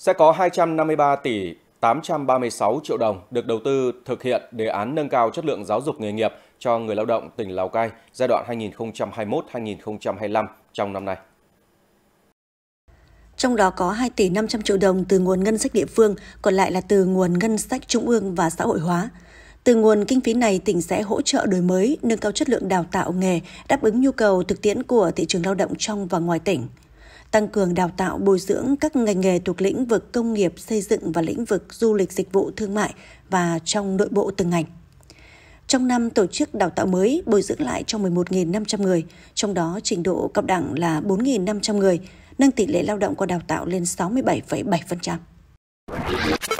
sẽ có 253 tỷ 836 triệu đồng được đầu tư thực hiện đề án nâng cao chất lượng giáo dục nghề nghiệp cho người lao động tỉnh Lào Cai giai đoạn 2021-2025 trong năm nay. Trong đó có 2 tỷ 500 triệu đồng từ nguồn ngân sách địa phương, còn lại là từ nguồn ngân sách trung ương và xã hội hóa. Từ nguồn kinh phí này, tỉnh sẽ hỗ trợ đổi mới, nâng cao chất lượng đào tạo nghề, đáp ứng nhu cầu thực tiễn của thị trường lao động trong và ngoài tỉnh tăng cường đào tạo bồi dưỡng các ngành nghề thuộc lĩnh vực công nghiệp xây dựng và lĩnh vực du lịch dịch vụ thương mại và trong nội bộ từng ngành. Trong năm tổ chức đào tạo mới bồi dưỡng lại cho 11.500 người, trong đó trình độ cao đẳng là 4.500 người, nâng tỷ lệ lao động qua đào tạo lên 67,7%.